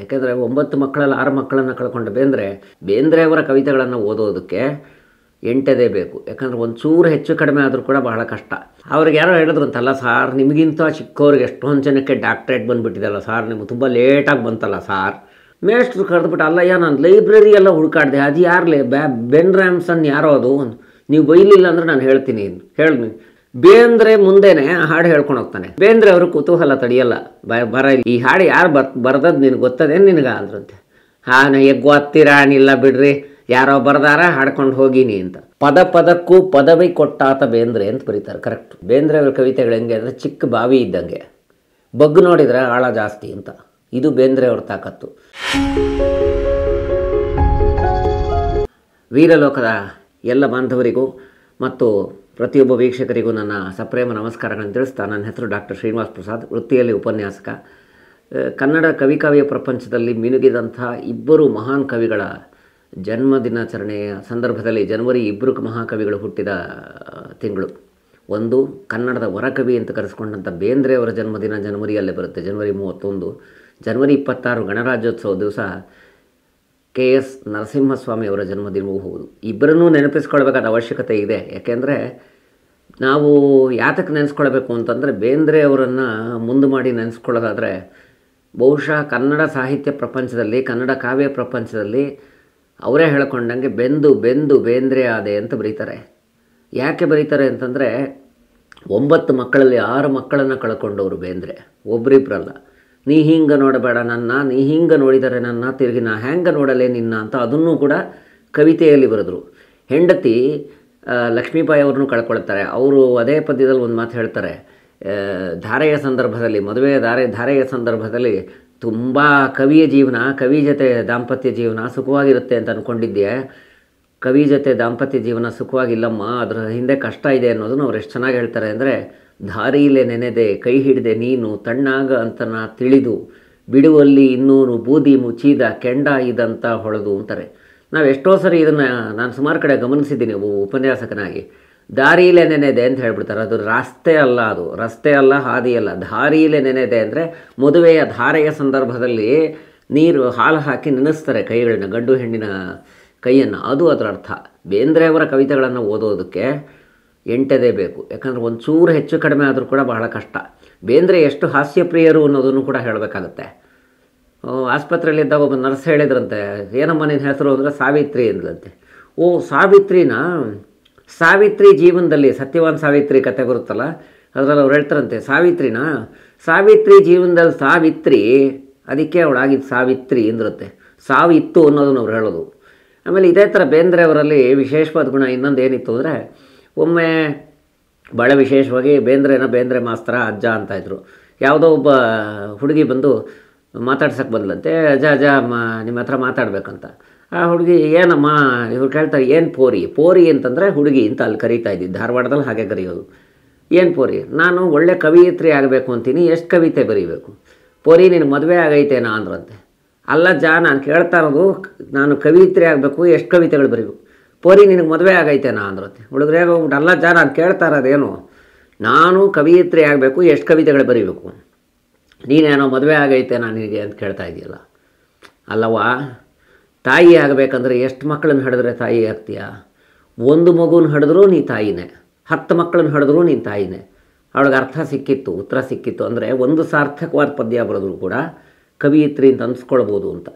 ಯಾಕೆಂದರೆ ಒಂಬತ್ತು ಮಕ್ಕಳಲ್ಲಿ ಆರು ಮಕ್ಕಳನ್ನು ಕಳ್ಕೊಂಡು ಬೇಂದ್ರೆ ಬೇಂದ್ರೆ ಅವರ ಕವಿತೆಗಳನ್ನು ಓದೋದಕ್ಕೆ ಎಂಟದೇ ಬೇಕು ಯಾಕಂದರೆ ಚೂರು ಹೆಚ್ಚು ಕಡಿಮೆ ಆದರೂ ಕೂಡ ಬಹಳ ಕಷ್ಟ ಅವ್ರಿಗೆ ಯಾರೋ ಹೇಳಿದ್ರು ಅಂತಲ್ಲ ಸಾರ್ ನಿಮಗಿಂತ ಚಿಕ್ಕವ್ರಿಗೆ ಎಷ್ಟೊಂದು ಜನಕ್ಕೆ ಡಾಕ್ಟ್ರೇಟ್ ಬಂದುಬಿಟ್ಟಿದ್ದಲ್ಲ ಸಾರ್ ನಿಮ್ಗೆ ತುಂಬ ಲೇಟಾಗಿ ಬಂತಲ್ಲ ಸಾರ್ ಮೇಷ್ಟ್ರು ಕರೆದ್ಬಿಟ್ಟು ಯಾ ನಾನು ಲೈಬ್ರರಿ ಎಲ್ಲ ಹುಡುಕಾಡಿದೆ ಅದು ಯಾರಲೇ ಬ್ಯಾ ಬೆನ್ ರ್ಯಾಮ್ಸನ್ ಯಾರೋ ಅದು ನೀವು ಬೈಲಿಲ್ಲ ಅಂದರೆ ನಾನು ಹೇಳ್ತೀನಿ ಹೇಳಿ ಬೇಂದ್ರೆ ಮುಂದೆನೆ ಹಾಡು ಹೇಳ್ಕೊಂಡು ಹೋಗ್ತಾನೆ ಬೇಂದ್ರೆ ಅವರು ಕುತೂಹಲ ತಡಿಯಲ್ಲ ಬರ ಈ ಹಾಡು ಯಾರು ಬರ್ ಬರ್ದದ್ದು ನಿನಗೆ ಗೊತ್ತದೇ ನಿನಗೆ ಅಂದ್ರಂತೆ ಹಾ ಹತ್ತಿರ ಗೊತ್ತಿರಾಣಿಲ್ಲ ಬಿಡ್ರಿ ಯಾರೋ ಬರ್ದಾರ ಹಾಡ್ಕೊಂಡು ಹೋಗಿನಿ ಅಂತ ಪದ ಪದಕ್ಕೂ ಪದವಿ ಕೊಟ್ಟಾತ ಬೇಂದ್ರೆ ಅಂತ ಬರೀತಾರೆ ಕರೆಕ್ಟ್ ಬೇಂದ್ರೆ ಅವ್ರ ಕವಿತೆಗಳು ಹೆಂಗೆ ಅಂದರೆ ಚಿಕ್ಕ ಬಾವಿ ಇದ್ದಂಗೆ ಬಗ್ಗು ನೋಡಿದ್ರೆ ಆಳ ಜಾಸ್ತಿ ಅಂತ ಇದು ಬೇಂದ್ರೆ ಅವ್ರ ತಾಕತ್ತು ವೀರಲೋಕದ ಎಲ್ಲ ಬಾಂಧವರಿಗೂ ಮತ್ತು ಪ್ರತಿಯೊಬ್ಬ ವೀಕ್ಷಕರಿಗೂ ನನ್ನ ಸಪ್ರೇಮ ನಮಸ್ಕಾರಗಳನ್ನು ತಿಳಿಸ್ತಾ ನನ್ನ ಹೆಸರು ಡಾಕ್ಟರ್ ಶ್ರೀನಿವಾಸ್ ಪ್ರಸಾದ್ ವೃತ್ತಿಯಲ್ಲಿ ಉಪನ್ಯಾಸಕ ಕನ್ನಡ ಕವಿಕಾವ್ಯ ಪ್ರಪಂಚದಲ್ಲಿ ಮಿನುಗಿದಂಥ ಇಬ್ಬರು ಮಹಾನ್ ಕವಿಗಳ ಜನ್ಮ ದಿನಾಚರಣೆಯ ಸಂದರ್ಭದಲ್ಲಿ ಜನವರಿ ಇಬ್ಬರು ಮಹಾಕವಿಗಳು ಹುಟ್ಟಿದ ತಿಂಗಳು ಒಂದು ಕನ್ನಡದ ವರಕವಿ ಅಂತ ಕರೆಸ್ಕೊಂಡಂಥ ಬೇಂದ್ರೆಯವರ ಅವರ ಜನ್ಮದಿನ ಜನವರಿಯಲ್ಲೇ ಬರುತ್ತೆ ಜನವರಿ ಮೂವತ್ತೊಂದು ಜನವರಿ ಇಪ್ಪತ್ತಾರು ಗಣರಾಜ್ಯೋತ್ಸವ ದಿವಸ ಕೆ ಎಸ್ ನರಸಿಂಹಸ್ವಾಮಿಯವರ ಜನ್ಮದಿನವೂ ಹೌದು ಇಬ್ಬರನ್ನೂ ನೆನಪಿಸ್ಕೊಳ್ಬೇಕಾದ ಅವಶ್ಯಕತೆ ಇದೆ ಯಾಕೆಂದರೆ ನಾವು ಯಾತಕ್ಕೆ ನೆನೆಸ್ಕೊಳ್ಬೇಕು ಅಂತಂದರೆ ಬೇಂದ್ರೆ ಅವರನ್ನು ಮುಂದೆ ಮಾಡಿ ನೆನೆಸ್ಕೊಳ್ಳೋದಾದರೆ ಬಹುಶಃ ಕನ್ನಡ ಸಾಹಿತ್ಯ ಪ್ರಪಂಚದಲ್ಲಿ ಕನ್ನಡ ಕಾವ್ಯ ಪ್ರಪಂಚದಲ್ಲಿ ಅವರೇ ಹೇಳ್ಕೊಂಡಂಗೆ ಬೆಂದು ಬೆಂದು ಬೇಂದ್ರೆ ಆದೆ ಅಂತ ಬರೀತಾರೆ ಯಾಕೆ ಬರೀತಾರೆ ಅಂತಂದರೆ ಒಂಬತ್ತು ಮಕ್ಕಳಲ್ಲಿ ಆರು ಮಕ್ಕಳನ್ನು ಕಳ್ಕೊಂಡವರು ಬೇಂದ್ರೆ ಒಬ್ರಿಬ್ರಲ್ಲ ನೀ ಹಿಂಗೆ ನೋಡಬೇಡ ನನ್ನ ನೀ ಹಿಂಗೆ ನೋಡಿದರೆ ನನ್ನ ತಿರುಗಿ ನಾ ಹ್ಯಾಂಗೆ ನೋಡಲೇ ನಿನ್ನ ಅಂತ ಅದನ್ನೂ ಕೂಡ ಕವಿತೆಯಲ್ಲಿ ಬರೆದರು ಹೆಂಡತಿ ಲಕ್ಷ್ಮೀಬಾಯಿ ಅವ್ರನ್ನೂ ಕಳ್ಕೊಳ್ತಾರೆ ಅವರು ಅದೇ ಪದ್ಯದಲ್ಲಿ ಒಂದು ಮಾತು ಹೇಳ್ತಾರೆ ಧಾರೆಯ ಸಂದರ್ಭದಲ್ಲಿ ಮದುವೆಯ ಧಾರೆ ಧಾರೆಯ ಸಂದರ್ಭದಲ್ಲಿ ತುಂಬ ಕವಿಯ ಜೀವನ ಕವಿ ಜೊತೆ ದಾಂಪತ್ಯ ಜೀವನ ಸುಖವಾಗಿರುತ್ತೆ ಅಂತ ಅಂದ್ಕೊಂಡಿದ್ದೆ ಕವಿ ಜೊತೆ ದಾಂಪತ್ಯ ಜೀವನ ಸುಖವಾಗಿಲ್ಲಮ್ಮ ಅದರ ಹಿಂದೆ ಕಷ್ಟ ಇದೆ ಅನ್ನೋದನ್ನು ಅವ್ರು ಎಷ್ಟು ಚೆನ್ನಾಗಿ ಹೇಳ್ತಾರೆ ಅಂದರೆ ಧಾರಿಯಿಲೆ ನೆನೆದೆ ಕೈ ಹಿಡಿದೆ ನೀನು ತಣ್ಣಾಗ ಅಂತನ ತಿಳಿದು ಬಿಡುವಲ್ಲಿ ಇನ್ನೂರು ಬೂದಿ ಮುಚ್ಚಿದ ಕೆಂಡ ಇದಂತ ಹೊಳೆದು ಅಂತಾರೆ ನಾವು ಎಷ್ಟೋ ಸರಿ ಇದನ್ನು ನಾನು ಸುಮಾರು ಕಡೆ ಗಮನಿಸಿದ್ದೀನಿ ಉಪನ್ಯಾಸಕನಾಗಿ ನೆನೆ ನೆನೆದೆ ಅಂತ ಹೇಳ್ಬಿಡ್ತಾರೆ ಅದು ರಸ್ತೆ ಅಲ್ಲ ಅದು ರಸ್ತೆ ಅಲ್ಲ ಹಾದಿಯಲ್ಲ ಅಲ್ಲ ದಾರಿಯಲ್ಲೇ ನೆನೆದೆ ಅಂದರೆ ಮದುವೆಯ ಧಾರೆಯ ಸಂದರ್ಭದಲ್ಲಿ ನೀರು ಹಾಲು ಹಾಕಿ ನೆನೆಸ್ತಾರೆ ಕೈಗಳನ್ನ ಗಂಡು ಹೆಣ್ಣಿನ ಕೈಯನ್ನು ಅದು ಅದರ ಅರ್ಥ ಬೇಂದ್ರೆಯವರ ಕವಿತೆಗಳನ್ನು ಓದೋದಕ್ಕೆ ಎಂಟದೇ ಬೇಕು ಯಾಕಂದರೆ ಒಂಚೂರು ಹೆಚ್ಚು ಕಡಿಮೆ ಆದರೂ ಕೂಡ ಬಹಳ ಕಷ್ಟ ಬೇಂದ್ರೆ ಎಷ್ಟು ಹಾಸ್ಯಪ್ರಿಯರು ಅನ್ನೋದನ್ನು ಕೂಡ ಹೇಳಬೇಕಾಗತ್ತೆ ಇದ್ದಾಗ ಒಬ್ಬ ನರ್ಸ್ ಹೇಳಿದ್ರಂತೆ ಏನಮ್ಮ ನಿನ್ನ ಹೆಸರು ಅಂದರೆ ಸಾವಿತ್ರಿ ಅಂದ್ಲಂತೆ ಓ ಸಾವಿತ್ರಿನ ಸಾವಿತ್ರಿ ಜೀವನದಲ್ಲಿ ಸತ್ಯವಾನ್ ಸಾವಿತ್ರಿ ಕತೆ ಬರುತ್ತಲ್ಲ ಅದರಲ್ಲಿ ಅವ್ರು ಹೇಳ್ತಾರಂತೆ ಸಾವಿತ್ರಿನ ಸಾವಿತ್ರಿ ಜೀವನದಲ್ಲಿ ಸಾವಿತ್ರಿ ಅದಕ್ಕೆ ಅವಳಾಗಿದ್ದು ಸಾವಿತ್ರಿ ಅಂದಿರುತ್ತೆ ಸಾವಿತ್ತು ಅನ್ನೋದನ್ನು ಅವ್ರು ಹೇಳೋದು ಆಮೇಲೆ ಇದೇ ಥರ ಬೇಂದ್ರೆ ಅವರಲ್ಲಿ ವಿಶೇಷವಾದ ಗುಣ ಇನ್ನೊಂದು ಏನಿತ್ತು ಅಂದರೆ ಒಮ್ಮೆ ಭಾಳ ವಿಶೇಷವಾಗಿ ಬೇಂದ್ರೆನ ಬೇಂದ್ರೆ ಮಾಸ್ತರ ಅಜ್ಜ ಅಂತ ಇದ್ದರು ಯಾವುದೋ ಒಬ್ಬ ಹುಡುಗಿ ಬಂದು ಮಾತಾಡ್ಸೋಕ್ಕೆ ಬಂದ್ಲಂತೆ ಅಜ ಅಜ ಮ ನಿಮ್ಮ ಹತ್ರ ಮಾತಾಡಬೇಕಂತ ಆ ಹುಡುಗಿ ಏನಮ್ಮ ಇವ್ರು ಕೇಳ್ತಾರೆ ಏನು ಪೋರಿ ಪೋರಿ ಅಂತಂದರೆ ಹುಡುಗಿ ಅಂತ ಅಲ್ಲಿ ಕರೀತಾ ಇದ್ದಿದ್ದು ಧಾರವಾಡದಲ್ಲಿ ಹಾಗೆ ಕರೆಯೋದು ಏನು ಪೋರಿ ನಾನು ಒಳ್ಳೆ ಕವಿಯತ್ರಿ ಆಗಬೇಕು ಅಂತೀನಿ ಎಷ್ಟು ಕವಿತೆ ಬರೀಬೇಕು ಪೋರಿ ನಿನಗೆ ಮದುವೆ ಆಗೈತೇನಾ ಅಂದ್ರಂತೆ ಅಲ್ಲ ಜಾ ನಾನು ಕೇಳ್ತಾ ಇರೋದು ನಾನು ಕವಿಯತ್ರಿ ಆಗಬೇಕು ಎಷ್ಟು ಕವಿತೆಗಳು ಬರೀಬೇಕು ಪೋರಿ ನಿನಗೆ ಮದುವೆ ಆಗೈತೇನಾ ಅಂದ್ರಂತೆ ಹುಡುಗರೇ ಹೋಗ್ಬಿಟ್ಟು ಅಲ್ಲ ಜಾ ನಾನು ಕೇಳ್ತಾ ಇರೋದೇನು ನಾನು ಕವಿಯತ್ರಿ ಆಗಬೇಕು ಎಷ್ಟು ಕವಿತೆಗಳು ಬರೀಬೇಕು ನೀನೇನೋ ಮದುವೆ ಆಗೈತೆ ನಾನು ಅಂತ ಕೇಳ್ತಾ ಇದೆಯಲ್ಲ ಅಲ್ಲವ ತಾಯಿ ಆಗಬೇಕಂದ್ರೆ ಎಷ್ಟು ಮಕ್ಕಳನ್ನ ಹಡಿದ್ರೆ ತಾಯಿ ಆಗ್ತೀಯಾ ಒಂದು ಮಗುನ ಹಡಿದ್ರೂ ನೀ ತಾಯಿನೇ ಹತ್ತು ಮಕ್ಕಳನ್ನ ಹಡಿದ್ರೂ ನೀನು ತಾಯಿನೇ ಅವಳಿಗೆ ಅರ್ಥ ಸಿಕ್ಕಿತ್ತು ಉತ್ತರ ಸಿಕ್ಕಿತ್ತು ಅಂದರೆ ಒಂದು ಸಾರ್ಥಕವಾದ ಪದ್ಯ ಬರೆದ್ರು ಕೂಡ ಕವಿಯಿತ್ರಿ ಅಂತ ಅನ್ಸ್ಕೊಳ್ಬೋದು ಅಂತ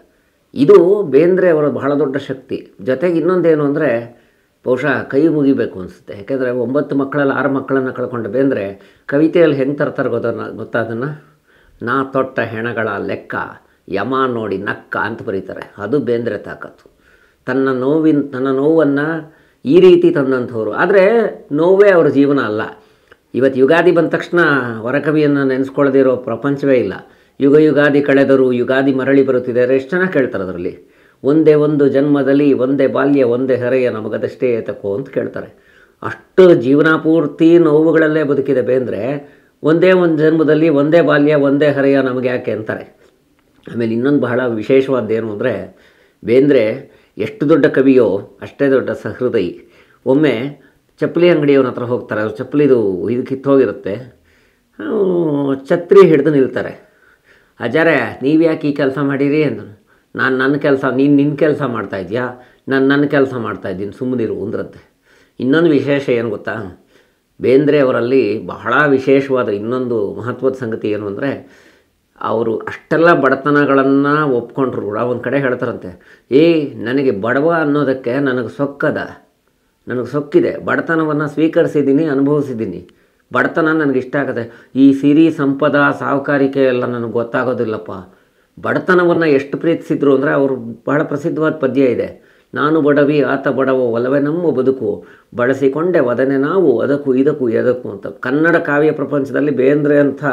ಇದು ಬೇಂದ್ರೆ ಅವರ ಬಹಳ ದೊಡ್ಡ ಶಕ್ತಿ ಜೊತೆಗೆ ಇನ್ನೊಂದೇನು ಅಂದರೆ ಬಹುಶಃ ಕೈ ಮುಗಿಬೇಕು ಅನಿಸುತ್ತೆ ಯಾಕೆಂದರೆ ಒಂಬತ್ತು ಮಕ್ಕಳಲ್ಲಿ ಆರು ಮಕ್ಕಳನ್ನು ಕಳ್ಕೊಂಡು ಬೇಂದ್ರೆ ಕವಿತೆಯಲ್ಲಿ ಹೆಂಗೆ ತರ್ತಾರೆ ಗೊತ್ತ ಗೊತ್ತಾ ಅದನ್ನು ನಾ ತೊಟ್ಟ ಹೆಣಗಳ ಲೆಕ್ಕ ಯಮ ನೋಡಿ ನಕ್ಕ ಅಂತ ಬರೀತಾರೆ ಅದು ಬೇಂದ್ರೆ ತಾಕತ್ತು ತನ್ನ ನೋವಿನ ತನ್ನ ನೋವನ್ನು ಈ ರೀತಿ ತಂದಂಥವ್ರು ಆದರೆ ನೋವೇ ಅವ್ರ ಜೀವನ ಅಲ್ಲ ಇವತ್ತು ಯುಗಾದಿ ಬಂದ ತಕ್ಷಣ ವರಕವಿಯನ್ನು ನೆನೆಸ್ಕೊಳ್ಳದಿರೋ ಪ್ರಪಂಚವೇ ಇಲ್ಲ ಯುಗ ಯುಗಾದಿ ಕಳೆದರು ಯುಗಾದಿ ಮರಳಿ ಬರುತ್ತಿದ್ದಾರೆ ಎಷ್ಟು ಜನ ಕೇಳ್ತಾರೆ ಅದರಲ್ಲಿ ಒಂದೇ ಒಂದು ಜನ್ಮದಲ್ಲಿ ಒಂದೇ ಬಾಲ್ಯ ಒಂದೇ ಹೆರೆಯ ನಮಗದಷ್ಟೇ ತಕೋ ಅಂತ ಕೇಳ್ತಾರೆ ಅಷ್ಟು ಜೀವನಪೂರ್ತಿ ನೋವುಗಳಲ್ಲೇ ಬದುಕಿದೆ ಬೇಂದ್ರೆ ಒಂದೇ ಒಂದು ಜನ್ಮದಲ್ಲಿ ಒಂದೇ ಬಾಲ್ಯ ಒಂದೇ ಹರೆಯ ನಮಗೆ ಯಾಕೆ ಅಂತಾರೆ ಆಮೇಲೆ ಇನ್ನೊಂದು ಬಹಳ ಏನು ಅಂದರೆ ಬೇಂದ್ರೆ ಎಷ್ಟು ದೊಡ್ಡ ಕವಿಯೋ ಅಷ್ಟೇ ದೊಡ್ಡ ಸಹೃದಯಿ ಒಮ್ಮೆ ಚಪ್ಪಲಿ ಅಂಗಡಿಯವ್ರ ಹತ್ರ ಹೋಗ್ತಾರೆ ಅವ್ರ ಚಪ್ಪಲಿದು ಇದು ಕಿತ್ತೋಗಿರುತ್ತೆ ಛತ್ರಿ ಹಿಡಿದು ನಿಲ್ತಾರೆ ಅಜಾರೆ ನೀವು ಯಾಕೆ ಈ ಕೆಲಸ ಮಾಡಿರಿ ಅಂದರು ನಾನು ನನ್ನ ಕೆಲಸ ನೀನು ನಿನ್ನ ಕೆಲಸ ಮಾಡ್ತಾಯಿದ್ಯಾ ನಾನು ನನ್ನ ಕೆಲಸ ಮಾಡ್ತಾಯಿದ್ದೀನಿ ಸುಮ್ಮನಿರು ಅಂದ್ರಂತೆ ಇನ್ನೊಂದು ವಿಶೇಷ ಏನು ಗೊತ್ತಾ ಬೇಂದ್ರೆಯವರಲ್ಲಿ ಬಹಳ ವಿಶೇಷವಾದ ಇನ್ನೊಂದು ಮಹತ್ವದ ಸಂಗತಿ ಏನು ಅಂದರೆ ಅವರು ಅಷ್ಟೆಲ್ಲ ಬಡತನಗಳನ್ನು ಒಪ್ಕೊಂಡ್ರು ಕೂಡ ಒಂದು ಕಡೆ ಹೇಳ್ತಾರಂತೆ ಏ ನನಗೆ ಬಡವ ಅನ್ನೋದಕ್ಕೆ ನನಗೆ ಸೊಕ್ಕದ ನನಗೆ ಸೊಕ್ಕಿದೆ ಬಡತನವನ್ನು ಸ್ವೀಕರಿಸಿದ್ದೀನಿ ಅನುಭವಿಸಿದ್ದೀನಿ ಬಡತನ ನನಗೆ ಇಷ್ಟ ಆಗುತ್ತೆ ಈ ಸಿರಿ ಸಂಪದ ಸಾವುಕಾರಿಕೆ ಎಲ್ಲ ನನಗೆ ಗೊತ್ತಾಗೋದಿಲ್ಲಪ್ಪ ಬಡತನವನ್ನು ಎಷ್ಟು ಪ್ರೀತಿಸಿದ್ರು ಅಂದರೆ ಅವರು ಬಹಳ ಪ್ರಸಿದ್ಧವಾದ ಪದ್ಯ ಇದೆ ನಾನು ಬಡವಿ ಆತ ಬಡವ ಒಲವೆ ನಮ್ಮ ಬದುಕು ಬಳಸಿಕೊಂಡೆ ವದನೆ ನಾವು ಅದಕ್ಕೂ ಇದಕ್ಕೂ ಎದಕ್ಕೂ ಅಂತ ಕನ್ನಡ ಕಾವ್ಯ ಪ್ರಪಂಚದಲ್ಲಿ ಬೇಂದ್ರೆ ಅಂಥ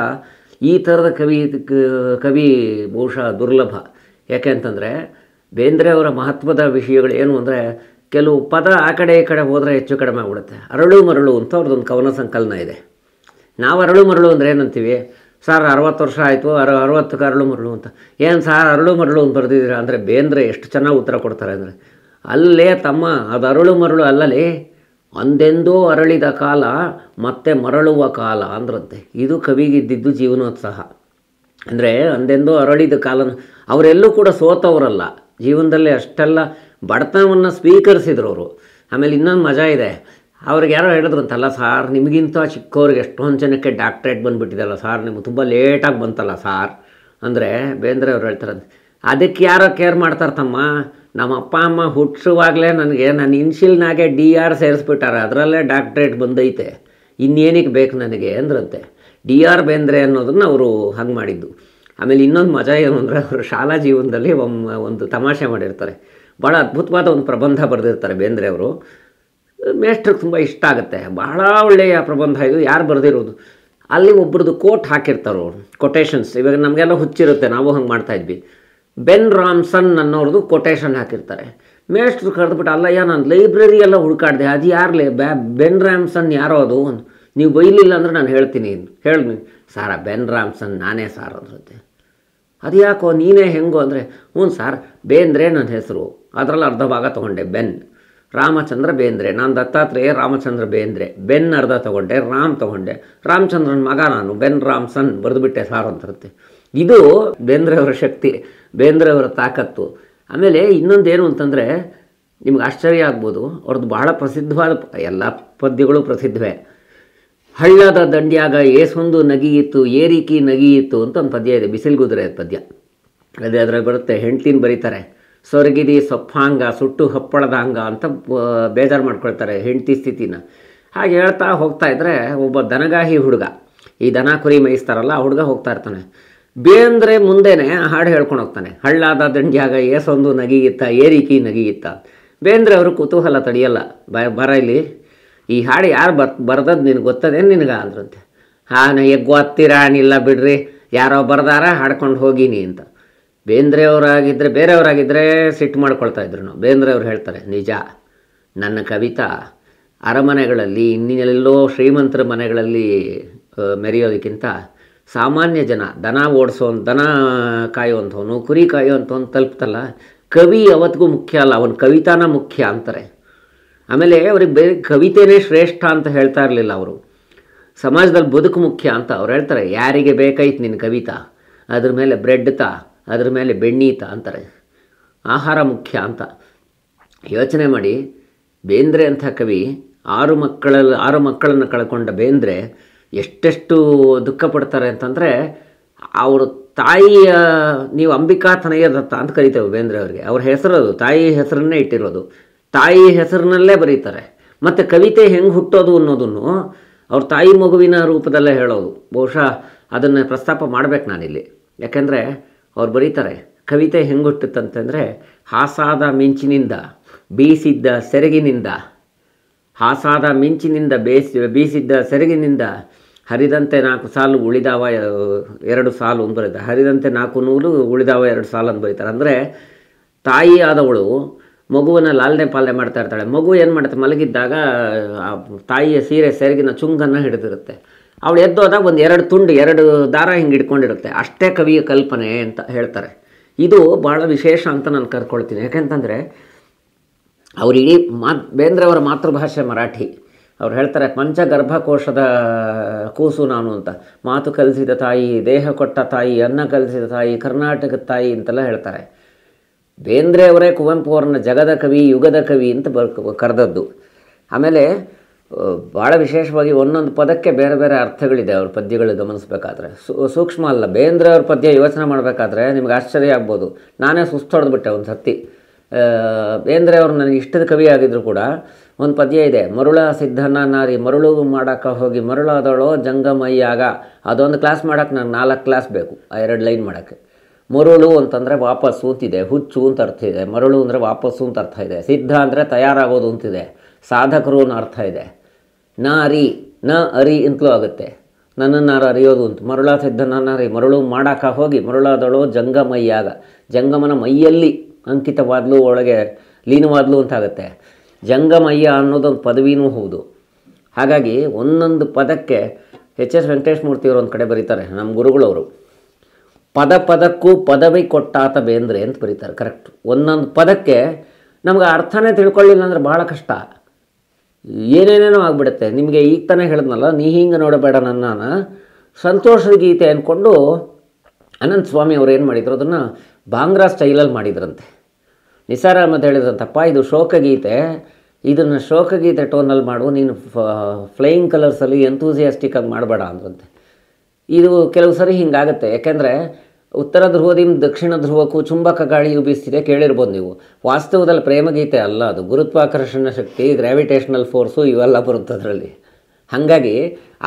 ಈ ಥರದ ಕವಿ ಕವಿ ಬಹುಶಃ ದುರ್ಲಭ ಯಾಕೆ ಅಂತಂದರೆ ಬೇಂದ್ರೆ ಅವರ ಮಹತ್ವದ ವಿಷಯಗಳು ಏನು ಅಂದರೆ ಕೆಲವು ಪದ ಆ ಕಡೆ ಈ ಕಡೆ ಹೋದರೆ ಹೆಚ್ಚು ಕಡಿಮೆ ಆಗ್ಬಿಡುತ್ತೆ ಅರಳು ಮರಳು ಅಂತ ಅವ್ರದ್ದೊಂದು ಕವನ ಸಂಕಲನ ಇದೆ ನಾವು ಅರಳು ಮರಳು ಅಂದರೆ ಏನಂತೀವಿ ಸರ್ ಅರವತ್ತು ವರ್ಷ ಆಯಿತು ಅರ ಅರವತ್ತು ಅರಳು ಮರಳು ಅಂತ ಏನು ಸಾರ್ ಅರಳು ಮರಳು ಅಂತ ಬರೆದಿದ್ದೀರಾ ಅಂದರೆ ಬೇಂದ್ರೆ ಎಷ್ಟು ಚೆನ್ನಾಗಿ ಉತ್ತರ ಕೊಡ್ತಾರೆ ಅಂದರೆ ಅಲ್ಲೇ ತಮ್ಮ ಅದು ಅರಳು ಮರಳು ಅಲ್ಲಲೇ ಒಂದೆಂದೋ ಅರಳಿದ ಕಾಲ ಮತ್ತೆ ಮರಳುವ ಕಾಲ ಅಂದ್ರಂತೆ ಇದು ಕವಿಗಿದ್ದಿದ್ದು ಜೀವನೋತ್ಸಾಹ ಅಂದರೆ ಒಂದೆಂದೋ ಅರಳಿದ ಕಾಲ ಅವರೆಲ್ಲೂ ಕೂಡ ಸೋತವರಲ್ಲ ಜೀವನದಲ್ಲಿ ಅಷ್ಟೆಲ್ಲ ಬಡತನವನ್ನು ಸ್ವೀಕರಿಸಿದ್ರು ಅವರು ಆಮೇಲೆ ಇನ್ನೊಂದು ಮಜಾ ಇದೆ ಅವ್ರಿಗೆ ಯಾರೋ ಹೇಳಿದ್ರಂತಲ್ಲ ಸಾರ್ ನಿಮಗಿಂತ ಚಿಕ್ಕವ್ರಿಗೆ ಎಷ್ಟೊಂದು ಜನಕ್ಕೆ ಡಾಕ್ಟ್ರೇಟ್ ಬಂದುಬಿಟ್ಟಿದ್ದಲ್ಲ ಸಾರ್ ನಿಮ್ಗೆ ತುಂಬ ಲೇಟಾಗಿ ಬಂತಲ್ಲ ಸಾರ್ ಅಂದರೆ ಬೇಂದ್ರೆ ಅವ್ರು ಹೇಳ್ತಾರೆ ಅದಕ್ಕೆ ಯಾರೋ ಕೇರ್ ಮಾಡ್ತಾರೆ ತಮ್ಮ ನಮ್ಮ ಅಪ್ಪ ಅಮ್ಮ ಹುಟ್ಟಿಸುವಾಗಲೇ ನನಗೆ ನನ್ನ ಇನ್ಶಿಲ್ನಾಗೆ ಡಿ ಆರ್ ಸೇರಿಸ್ಬಿಟ್ಟಾರೆ ಅದರಲ್ಲೇ ಡಾಕ್ಟ್ರೇಟ್ ಬಂದೈತೆ ಇನ್ನೇನಕ್ಕೆ ಬೇಕು ನನಗೆ ಅಂದ್ರಂತೆ ಡಿ ಆರ್ ಬೇಂದ್ರೆ ಅನ್ನೋದನ್ನು ಅವರು ಹಂಗೆ ಮಾಡಿದ್ದು ಆಮೇಲೆ ಇನ್ನೊಂದು ಮಜಾ ಏನು ಅಂದರೆ ಅವರು ಶಾಲಾ ಜೀವನದಲ್ಲಿ ಒಮ್ಮ ಒಂದು ತಮಾಷೆ ಮಾಡಿರ್ತಾರೆ ಭಾಳ ಅದ್ಭುತವಾದ ಒಂದು ಪ್ರಬಂಧ ಬರೆದಿರ್ತಾರೆ ಬೇಂದ್ರೆ ಅವರು ಮೇಷ್ಟ್ರಿಗೆ ತುಂಬ ಇಷ್ಟ ಆಗುತ್ತೆ ಭಾಳ ಒಳ್ಳೆಯ ಪ್ರಬಂಧ ಇದು ಯಾರು ಬರೆದಿರೋದು ಅಲ್ಲಿ ಒಬ್ರದ್ದು ಕೋಟ್ ಹಾಕಿರ್ತಾರೋ ಅವರು ಕೊಟೇಷನ್ಸ್ ಇವಾಗ ನಮಗೆಲ್ಲ ಹುಚ್ಚಿರುತ್ತೆ ನಾವು ಹಂಗೆ ಮಾಡ್ತಾಯಿದ್ವಿ ಬೆನ್ ರಾಮ್ಸನ್ ಅನ್ನೋರದು ಕೊಟೇಶನ್ ಹಾಕಿರ್ತಾರೆ ಮೇಷ್ಟ್ರು ಅಲ್ಲ ಯಾ ನಾನು ಲೈಬ್ರರಿ ಎಲ್ಲ ಹುಡುಕಾಡಿದೆ ಅದು ಯಾರಲೇ ಬ್ಯಾ ಬೆನ್ ರಾಮ್ಸನ್ ಯಾರೋ ಅದು ನೀವು ಬೈಲಿಲ್ಲ ಅಂದರೆ ನಾನು ಹೇಳ್ತೀನಿ ಹೇಳಿ ಸಾರ ಬೆನ್ ರಾಮ್ಸನ್ ನಾನೇ ಸಾರ್ ಅನ್ಸುತ್ತೆ ಅದು ಯಾಕೋ ನೀನೇ ಹೆಂಗೋ ಅಂದರೆ ಹ್ಞೂ ಸಾರ್ ಬೇಂದ್ರೆ ನನ್ನ ಹೆಸರು ಅದರಲ್ಲಿ ಅರ್ಧ ಭಾಗ ತೊಗೊಂಡೆ ಬೆನ್ ರಾಮಚಂದ್ರ ಬೇಂದ್ರೆ ನಾನು ದತ್ತಾತ್ರೇಯ ರಾಮಚಂದ್ರ ಬೇಂದ್ರೆ ಬೆನ್ ಅರ್ಧ ತೊಗೊಂಡೆ ರಾಮ್ ತೊಗೊಂಡೆ ರಾಮಚಂದ್ರನ ಮಗ ನಾನು ಬೆನ್ ರಾಮ್ಸನ್ ಬರೆದುಬಿಟ್ಟೆ ಸಾರ್ ಅಂತಿರುತ್ತೆ ಇದು ಬೇಂದ್ರೆಯವರ ಶಕ್ತಿ ಬೇಂದ್ರೆಯವರ ತಾಕತ್ತು ಆಮೇಲೆ ಇನ್ನೊಂದೇನು ಅಂತಂದರೆ ನಿಮ್ಗೆ ಆಶ್ಚರ್ಯ ಆಗ್ಬೋದು ಅವ್ರದ್ದು ಭಾಳ ಪ್ರಸಿದ್ಧವಾದ ಎಲ್ಲ ಪದ್ಯಗಳು ಪ್ರಸಿದ್ಧವೇ ಹಳ್ಳದ ದಂಡ್ಯಾಗ ಏಸೊಂದು ನಗಿಯಿತ್ತು ಏರಿಕಿ ನಗಿಯಿತ್ತು ಅಂತ ಒಂದು ಪದ್ಯ ಇದೆ ಬಿಸಿಲುಗುದ್ರೆ ಪದ್ಯ ಅದೇ ಅದ್ರಾಗ ಬರುತ್ತೆ ಹೆಂಡ್ತಿನ ಬರೀತಾರೆ ಸೊರಗಿದಿ ಸೊಪ್ಪಾಂಗ ಸುಟ್ಟು ಹಪ್ಪಳದ ಅಂಗ ಅಂತ ಬೇಜಾರು ಮಾಡ್ಕೊಳ್ತಾರೆ ಹೆಂಡ್ತಿ ಸ್ಥಿತಿನ ಹಾಗೆ ಹೇಳ್ತಾ ಹೋಗ್ತಾ ಇದ್ರೆ ಒಬ್ಬ ದನಗಾಹಿ ಹುಡುಗ ಈ ದನ ಕುರಿ ಮೇಯಿಸ್ತಾರಲ್ಲ ಆ ಹುಡುಗ ಹೋಗ್ತಾ ಇರ್ತಾನೆ ಬೇಂದ್ರೆ ಮುಂದೆನೆ ಹಾಡು ಹೇಳ್ಕೊಂಡು ಹೋಗ್ತಾನೆ ಹಳ್ಳಾದ ದಂಡ್ಯಾಗ ಏಸೊಂದು ನಗಿಗಿತ್ತ ಏರಿಕಿ ನಗಿಗಿತ್ತ ಬೇಂದ್ರೆ ಅವರು ಕುತೂಹಲ ತಡೆಯಲ್ಲ ಬ ಬರ ಇಲ್ಲಿ ಈ ಹಾಡು ಯಾರು ಬರ್ ಬರ್ದದ್ದು ನಿನಗೆ ಗೊತ್ತದೇನು ನಿನಗೆ ಅಂದ್ರಂತೆ ಹಾನ ಹತ್ತಿರ ಗೊತ್ತಿರಾಣಿಲ್ಲ ಬಿಡ್ರಿ ಯಾರೋ ಬರ್ದಾರ ಹಾಡ್ಕೊಂಡು ಹೋಗೀನಿ ಅಂತ ಬೇಂದ್ರೆಯವರಾಗಿದ್ದರೆ ಬೇರೆಯವರಾಗಿದ್ದರೆ ಸಿಟ್ಟು ಮಾಡ್ಕೊಳ್ತಾ ಇದ್ರು ನಾವು ಬೇಂದ್ರೆಯವರು ಹೇಳ್ತಾರೆ ನಿಜ ನನ್ನ ಕವಿತಾ ಅರಮನೆಗಳಲ್ಲಿ ಇನ್ನೆಲ್ಲೋ ಶ್ರೀಮಂತರ ಮನೆಗಳಲ್ಲಿ ಮೆರೆಯೋದಕ್ಕಿಂತ ಸಾಮಾನ್ಯ ಜನ ದನ ಓಡಿಸೋನು ದನ ಕಾಯುವಂಥವನು ಕುರಿ ಕಾಯುವಂಥವನು ತಲುಪ್ತಲ್ಲ ಕವಿ ಅವತ್ತಿಗೂ ಮುಖ್ಯ ಅಲ್ಲ ಅವನ ಕವಿತಾನ ಮುಖ್ಯ ಅಂತಾರೆ ಆಮೇಲೆ ಅವ್ರಿಗೆ ಬೇರೆ ಕವಿತೆನೇ ಶ್ರೇಷ್ಠ ಅಂತ ಹೇಳ್ತಾ ಇರಲಿಲ್ಲ ಅವರು ಸಮಾಜದಲ್ಲಿ ಬದುಕು ಮುಖ್ಯ ಅಂತ ಅವ್ರು ಹೇಳ್ತಾರೆ ಯಾರಿಗೆ ಬೇಕಾಯ್ತು ನಿನ್ನ ಕವಿತಾ ಅದ್ರ ಮೇಲೆ ಬ್ರೆಡ್ ತಾ ಅದ್ರ ಮೇಲೆ ಬೆಣ್ಣಿ ತಾ ಅಂತಾರೆ ಆಹಾರ ಮುಖ್ಯ ಅಂತ ಯೋಚನೆ ಮಾಡಿ ಬೇಂದ್ರೆ ಅಂಥ ಕವಿ ಆರು ಮಕ್ಕಳಲ್ಲಿ ಆರು ಮಕ್ಕಳನ್ನು ಕಳ್ಕೊಂಡ ಬೇಂದ್ರೆ ಎಷ್ಟೆಷ್ಟು ದುಃಖ ಪಡ್ತಾರೆ ಅಂತಂದರೆ ಅವರು ತಾಯಿಯ ನೀವು ಅಂಬಿಕಾ ತನಯ ಅಂತ ಕರಿತೇವೆ ಬೇಂದ್ರೆ ಅವರಿಗೆ ಅವ್ರ ಹೆಸರು ತಾಯಿ ಹೆಸರನ್ನೇ ಇಟ್ಟಿರೋದು ತಾಯಿ ಹೆಸರಿನಲ್ಲೇ ಬರೀತಾರೆ ಮತ್ತು ಕವಿತೆ ಹೆಂಗೆ ಹುಟ್ಟೋದು ಅನ್ನೋದನ್ನು ಅವ್ರ ತಾಯಿ ಮಗುವಿನ ರೂಪದಲ್ಲೇ ಹೇಳೋದು ಬಹುಶಃ ಅದನ್ನು ಪ್ರಸ್ತಾಪ ಮಾಡಬೇಕು ನಾನಿಲ್ಲಿ ಯಾಕೆಂದರೆ ಅವ್ರು ಬರೀತಾರೆ ಕವಿತೆ ಹೆಂಗೆ ಹುಟ್ಟುತ್ತಂತಂದರೆ ಹಾಸಾದ ಮಿಂಚಿನಿಂದ ಬೀಸಿದ್ದ ಸೆರಗಿನಿಂದ ಹಾಸಾದ ಮಿಂಚಿನಿಂದ ಬೇಯಿಸಿ ಬೀಸಿದ್ದ ಸೆರಗಿನಿಂದ ಹರಿದಂತೆ ನಾಲ್ಕು ಸಾಲು ಉಳಿದಾವ ಎರಡು ಸಾಲು ಅಂತ ಬರೀತಾರೆ ಹರಿದಂತೆ ನಾಲ್ಕು ನೂಲು ಉಳಿದಾವ ಎರಡು ಸಾಲು ಅಂತ ಬರೀತಾರೆ ಅಂದರೆ ತಾಯಿ ಆದವಳು ಮಗುವನ್ನು ಲಾಲನೆ ಪಾಲನೆ ಮಾಡ್ತಾ ಇರ್ತಾಳೆ ಮಗು ಏನು ಮಾಡುತ್ತೆ ಮಲಗಿದ್ದಾಗ ಆ ತಾಯಿಯ ಸೀರೆ ಸೆರಗಿನ ಚುಂಗನ್ನು ಹಿಡಿದಿರುತ್ತೆ ಅವಳು ಎದ್ದೋದಾಗ ಒಂದು ಎರಡು ತುಂಡು ಎರಡು ದಾರ ಹಿಂಗೆ ಹಿಡ್ಕೊಂಡಿರುತ್ತೆ ಅಷ್ಟೇ ಕವಿಯ ಕಲ್ಪನೆ ಅಂತ ಹೇಳ್ತಾರೆ ಇದು ಭಾಳ ವಿಶೇಷ ಅಂತ ನಾನು ಕರ್ಕೊಳ್ತೀನಿ ಯಾಕೆಂತಂದರೆ ಅವರು ಇಡೀ ಮಾತ್ ಅವರ ಮಾತೃಭಾಷೆ ಮರಾಠಿ ಅವ್ರು ಹೇಳ್ತಾರೆ ಗರ್ಭಕೋಶದ ಕೂಸು ನಾನು ಅಂತ ಮಾತು ಕಲಿಸಿದ ತಾಯಿ ದೇಹ ಕೊಟ್ಟ ತಾಯಿ ಅನ್ನ ಕಲಿಸಿದ ತಾಯಿ ಕರ್ನಾಟಕದ ತಾಯಿ ಅಂತೆಲ್ಲ ಹೇಳ್ತಾರೆ ಬೇಂದ್ರೆ ಅವರೇ ಕುವೆಂಪು ಅವ್ರನ್ನ ಜಗದ ಕವಿ ಯುಗದ ಕವಿ ಅಂತ ಬರ್ ಕರೆದದ್ದು ಆಮೇಲೆ ಭಾಳ ವಿಶೇಷವಾಗಿ ಒಂದೊಂದು ಪದಕ್ಕೆ ಬೇರೆ ಬೇರೆ ಅರ್ಥಗಳಿದೆ ಅವ್ರ ಪದ್ಯಗಳು ಗಮನಿಸಬೇಕಾದ್ರೆ ಸೂಕ್ಷ್ಮ ಅಲ್ಲ ಬೇಂದ್ರೆ ಅವ್ರ ಪದ್ಯ ಯೋಚನೆ ಮಾಡಬೇಕಾದ್ರೆ ನಿಮ್ಗೆ ಆಶ್ಚರ್ಯ ಆಗ್ಬೋದು ನಾನೇ ಸುಸ್ತು ಬಿಟ್ಟೆ ಒಂದು ಸತ್ತಿ ಬೇಂದ್ರೆ ಅವರು ನನಗೆ ಇಷ್ಟದ ಕವಿ ಆಗಿದ್ರು ಕೂಡ ಒಂದು ಪದ್ಯ ಇದೆ ಮರುಳ ಸಿದ್ಧನ ನಾರಿ ಮರುಳು ಮಾಡೋಕ್ಕೆ ಹೋಗಿ ಮರುಳಾದಳೋ ಜಂಗಮಯ್ಯಾಗ ಅದೊಂದು ಕ್ಲಾಸ್ ಮಾಡೋಕ್ಕೆ ನಾನು ನಾಲ್ಕು ಕ್ಲಾಸ್ ಬೇಕು ಆ ಎರಡು ಲೈನ್ ಮಾಡೋಕ್ಕೆ ಮರುಳು ಅಂತಂದರೆ ವಾಪಸ್ಸು ಅಂತಿದೆ ಹುಚ್ಚು ಅಂತ ಅರ್ಥ ಇದೆ ಮರುಳು ಅಂದರೆ ವಾಪಸ್ಸು ಅಂತ ಅರ್ಥ ಇದೆ ಸಿದ್ಧ ಅಂದರೆ ತಯಾರಾಗೋದು ಅಂತಿದೆ ಸಾಧಕರು ಅನ್ನೋ ಅರ್ಥ ಇದೆ ಅರಿ ನ ಅರಿ ಅಂತಲೂ ಆಗುತ್ತೆ ನನ್ನನ್ನು ಅರಿಯೋದು ಅಂತ ಮರುಳ ಸಿದ್ಧನ ನಾರಿ ಮರುಳು ಮಾಡೋಕ್ಕೆ ಹೋಗಿ ಮರುಳಾದಳು ಜಂಗಮಯ್ಯಾಗ ಜಂಗಮನ ಮೈಯಲ್ಲಿ ಅಂಕಿತವಾದ್ಲು ಒಳಗೆ ಲೀನವಾದ್ಲು ಅಂತಾಗುತ್ತೆ ಜಂಗಮಯ್ಯ ಅನ್ನೋದೊಂದು ಪದವಿನೂ ಹೌದು ಹಾಗಾಗಿ ಒಂದೊಂದು ಪದಕ್ಕೆ ಎಚ್ ಎಸ್ ವೆಂಕಟೇಶ್ಮೂರ್ತಿಯವರು ಒಂದು ಕಡೆ ಬರೀತಾರೆ ನಮ್ಮ ಗುರುಗಳವರು ಪದ ಪದಕ್ಕೂ ಪದವಿ ಕೊಟ್ಟಾತ ಬೇಂದ್ರೆ ಅಂತ ಬರೀತಾರೆ ಕರೆಕ್ಟ್ ಒಂದೊಂದು ಪದಕ್ಕೆ ನಮಗೆ ಅರ್ಥನೇ ತಿಳ್ಕೊಳ್ಳಿಲ್ಲ ಅಂದರೆ ಭಾಳ ಕಷ್ಟ ಏನೇನೇನೋ ಆಗಿಬಿಡುತ್ತೆ ನಿಮಗೆ ಈಗ ತಾನೇ ಹೇಳಿದ್ನಲ್ಲ ನೀ ಹಿಂಗೆ ನೋಡಬೇಡ ನನ್ನ ಸಂತೋಷದ ಗೀತೆ ಅಂದ್ಕೊಂಡು ಅನಂತ ಸ್ವಾಮಿ ಅವರು ಏನು ಮಾಡಿದ್ರು ಅದನ್ನು ಬಾಂಗ್ರಾ ಸ್ಟೈಲಲ್ಲಿ ಮಾಡಿದ್ರಂತೆ ನಿಸಾರಾಮ್ ಅಂತ ಹೇಳಿದ್ರಂತಪ್ಪ ಇದು ಶೋಕಗೀತೆ ಇದನ್ನು ಶೋಕಗೀತೆ ಟೋನಲ್ಲಿ ಮಾಡು ನೀನು ಫ್ಲೈಯಿಂಗ್ ಕಲರ್ಸಲ್ಲಿ ಎಂಥೂಸಿಯಾಸ್ಟಿಕ್ಕಾಗಿ ಮಾಡಬೇಡ ಅಂದ್ರಂತೆ ಇದು ಕೆಲವು ಸರಿ ಹಿಂಗಾಗುತ್ತೆ ಯಾಕೆಂದರೆ ಉತ್ತರ ಧ್ರುವದಿಂದ ದಕ್ಷಿಣ ಧ್ರುವಕ್ಕೂ ಚುಂಬಕ ಗಾಳಿ ಬೀಸ್ತಿದೆ ಕೇಳಿರ್ಬೋದು ನೀವು ವಾಸ್ತವದಲ್ಲಿ ಪ್ರೇಮಗೀತೆ ಅಲ್ಲ ಅದು ಗುರುತ್ವಾಕರ್ಷಣ ಶಕ್ತಿ ಗ್ರಾವಿಟೇಷನಲ್ ಫೋರ್ಸು ಇವೆಲ್ಲ ಬರುತ್ತೆ ಅದರಲ್ಲಿ ಹಾಗಾಗಿ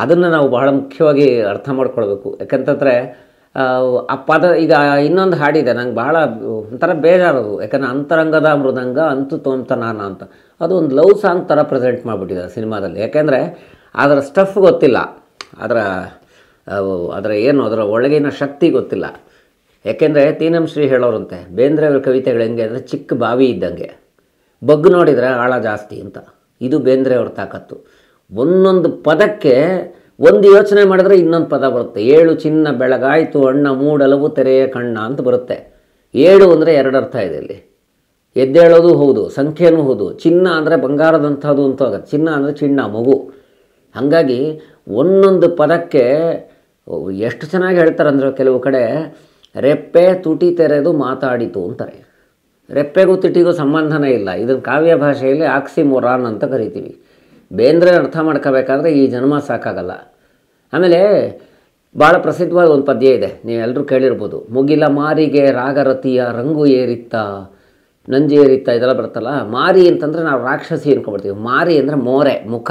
ಅದನ್ನು ನಾವು ಬಹಳ ಮುಖ್ಯವಾಗಿ ಅರ್ಥ ಮಾಡ್ಕೊಳ್ಬೇಕು ಯಾಕಂತಂದರೆ ಆ ಪದ ಈಗ ಇನ್ನೊಂದು ಹಾಡಿದೆ ನಂಗೆ ಭಾಳ ಒಂಥರ ಬೇಜಾರದು ಯಾಕಂದರೆ ಅಂತರಂಗದ ಮೃದಂಗ ಅಂತೂ ನಾನ ಅಂತ ಅದು ಒಂದು ಲವ್ ಸಾಂಗ್ ಥರ ಪ್ರೆಸೆಂಟ್ ಮಾಡಿಬಿಟ್ಟಿದ್ದಾರೆ ಸಿನಿಮಾದಲ್ಲಿ ಯಾಕೆಂದರೆ ಅದರ ಸ್ಟಫ್ ಗೊತ್ತಿಲ್ಲ ಅದರ ಅದರ ಏನು ಅದರ ಒಳಗಿನ ಶಕ್ತಿ ಗೊತ್ತಿಲ್ಲ ಯಾಕೆಂದರೆ ತೀನಂ ಶ್ರೀ ಹೇಳೋರಂತೆ ಬೇಂದ್ರೆಯವ್ರ ಕವಿತೆಗಳು ಹೆಂಗೆ ಅಂದರೆ ಚಿಕ್ಕ ಬಾವಿ ಇದ್ದಂಗೆ ಬಗ್ಗು ನೋಡಿದರೆ ಆಳ ಜಾಸ್ತಿ ಅಂತ ಇದು ಬೇಂದ್ರೆಯವ್ರ ತಾಕತ್ತು ಒಂದೊಂದು ಪದಕ್ಕೆ ಒಂದು ಯೋಚನೆ ಮಾಡಿದ್ರೆ ಇನ್ನೊಂದು ಪದ ಬರುತ್ತೆ ಏಳು ಚಿನ್ನ ಬೆಳಗಾಯಿತು ಅಣ್ಣ ಮೂಡಲವು ತೆರೆಯ ಕಣ್ಣ ಅಂತ ಬರುತ್ತೆ ಏಳು ಅಂದರೆ ಎರಡು ಅರ್ಥ ಇದೆ ಇಲ್ಲಿ ಎದ್ದೇಳೋದು ಹೌದು ಸಂಖ್ಯೆನೂ ಹೌದು ಚಿನ್ನ ಅಂದರೆ ಬಂಗಾರದಂಥದ್ದು ಅಂತ ಆಗುತ್ತೆ ಚಿನ್ನ ಅಂದರೆ ಚಿನ್ನ ಮಗು ಹಾಗಾಗಿ ಒಂದೊಂದು ಪದಕ್ಕೆ ಎಷ್ಟು ಚೆನ್ನಾಗಿ ಹೇಳ್ತಾರೆ ಕೆಲವು ಕಡೆ ರೆಪ್ಪೆ ತುಟಿ ತೆರೆದು ಮಾತಾಡಿತು ಅಂತಾರೆ ರೆಪ್ಪೆಗೂ ತುಟಿಗೂ ಸಂಬಂಧನೇ ಇಲ್ಲ ಇದನ್ನು ಕಾವ್ಯ ಭಾಷೆಯಲ್ಲಿ ಆಕ್ಸಿಮೊರಾನ್ ಅಂತ ಕರಿತೀವಿ ಬೇಂದ್ರೆ ಅರ್ಥ ಮಾಡ್ಕೋಬೇಕಾದ್ರೆ ಈ ಜನ್ಮ ಸಾಕಾಗಲ್ಲ ಆಮೇಲೆ ಭಾಳ ಪ್ರಸಿದ್ಧವಾದ ಒಂದು ಪದ್ಯ ಇದೆ ನೀವೆಲ್ಲರೂ ಕೇಳಿರ್ಬೋದು ಮುಗಿಲ ಮಾರಿಗೆ ರಾಗರತಿಯ ರಂಗು ಏರಿತ್ತ ನಂಜಿ ಏರಿತ್ತ ಇದೆಲ್ಲ ಬರುತ್ತಲ್ಲ ಮಾರಿ ಅಂತಂದರೆ ನಾವು ರಾಕ್ಷಸಿ ಅನ್ಕೊಬಿಡ್ತೀವಿ ಮಾರಿ ಅಂದರೆ ಮೋರೆ ಮುಖ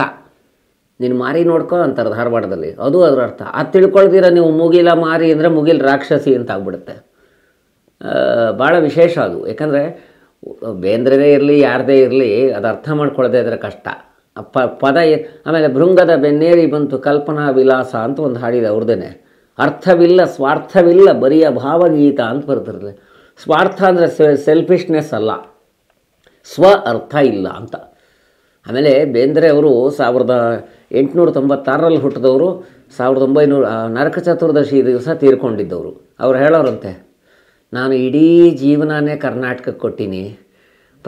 ನೀನು ಮಾರಿ ನೋಡ್ಕೊ ಅಂತಾರೆ ಧಾರವಾಡದಲ್ಲಿ ಅದು ಅದರ ಅರ್ಥ ಆ ತಿಳ್ಕೊಳ್ತೀರ ನೀವು ಮುಗಿಲ ಮಾರಿ ಅಂದರೆ ಮುಗಿಲ್ ರಾಕ್ಷಸಿ ಅಂತ ಆಗ್ಬಿಡುತ್ತೆ ಭಾಳ ವಿಶೇಷ ಅದು ಯಾಕಂದರೆ ಬೇಂದ್ರದೇ ಇರಲಿ ಯಾರದೇ ಇರಲಿ ಅದು ಅರ್ಥ ಮಾಡ್ಕೊಳ್ಳೋದೇ ಇದ್ರೆ ಕಷ್ಟ ಪ ಪದ ಆಮೇಲೆ ಭೃಂಗದ ಬೆನ್ನೇರಿ ಬಂತು ಕಲ್ಪನಾ ವಿಲಾಸ ಅಂತ ಒಂದು ಹಾಡಿದೆ ಅವ್ರದ್ದೇನೆ ಅರ್ಥವಿಲ್ಲ ಸ್ವಾರ್ಥವಿಲ್ಲ ಬರಿಯ ಭಾವಗೀತ ಅಂತ ಬರ್ತಿರ್ತದೆ ಸ್ವಾರ್ಥ ಅಂದರೆ ಸೆಲ್ಫಿಶ್ನೆಸ್ ಅಲ್ಲ ಸ್ವ ಅರ್ಥ ಇಲ್ಲ ಅಂತ ಆಮೇಲೆ ಬೇಂದ್ರೆ ಅವರು ಸಾವಿರದ ಎಂಟುನೂರ ತೊಂಬತ್ತಾರರಲ್ಲಿ ಹುಟ್ಟಿದವರು ಸಾವಿರದ ಒಂಬೈನೂರ ನರಕ ಚತುರ್ದಶಿ ದಿವಸ ತೀರ್ಕೊಂಡಿದ್ದವರು ಅವ್ರು ಹೇಳೋರಂತೆ ನಾನು ಇಡೀ ಜೀವನನೇ ಕರ್ನಾಟಕಕ್ಕೆ ಕೊಟ್ಟೀನಿ